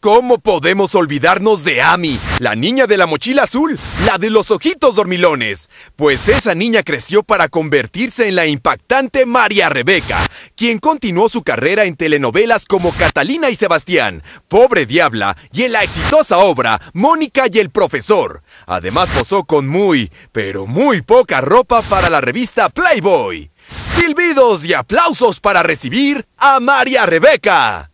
¿Cómo podemos olvidarnos de Amy, la niña de la mochila azul, la de los ojitos dormilones? Pues esa niña creció para convertirse en la impactante María Rebeca, quien continuó su carrera en telenovelas como Catalina y Sebastián, Pobre Diabla y en la exitosa obra Mónica y el Profesor. Además posó con muy, pero muy poca ropa para la revista Playboy. Silbidos y aplausos para recibir a María Rebeca.